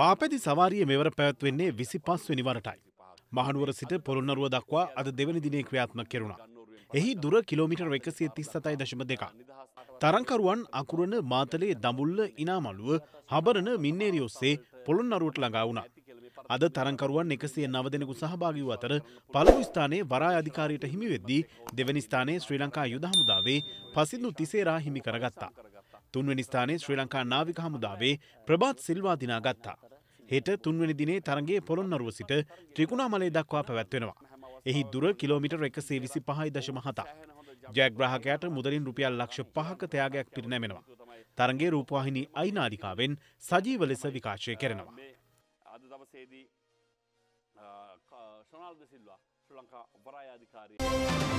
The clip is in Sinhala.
පාපැති සවාරිය මෙවර පැවැත්වෙන්නේ විසි පස් වෙනිවරටයි. මහනුවර සිට පොළොන්නරුව දක්වා අද දෙවැනි දිනේ ක්‍රියාත්ම කෙරුණා. එහි දුර කිලෝමිටර් එකසිය තිස් සතයි දශම දෙක. තරංකරුවන් අකුරන මාතලේ දමුල්ල ඉනාමලුව හබරන මින්නේරිය ඔස්සේ පොළොන්නරුවට ළඟා වුණා. අද තරංකරුවන් එකසිය නව දෙනෙකු සහභාගිව අතර පළමු ස්ථානයේ වරා අධිකාරියට හිමිවෙද්දී දෙවැනි ස්ථානයේ ශ්‍රී ලංකා යුද හමුදාවේ පසිදු තිසේරා හිමි කරගත්තා. තුන්වැනි ස්ථානයේ ශ්‍රී ලංකා නාවික හමුදාවේ ප්‍රභාත් සිල්වා දිනා ගත්තා. හෙට තුන්වැනි දිනේ තරගේ පොළොන්නරුව සිට ත්‍රිකුණාමලේ දක්වා පැවැත්වෙනවා. එහි දුර කිලෝමිටර් 125.7ක්. ජයග්‍රාහකයාට මුදලින් රුපියල් ලක්ෂ 5ක තයාගයක් පිරිනැමෙනවා. තරගේ රූපවාහිනී අයිනාලිකාවෙන් සජීව ලෙස විකාශය කරනවා. අද දවසේදී ශොනල්ද සිල්වා ශ්‍රී ලංකා උපරායාධිකාරී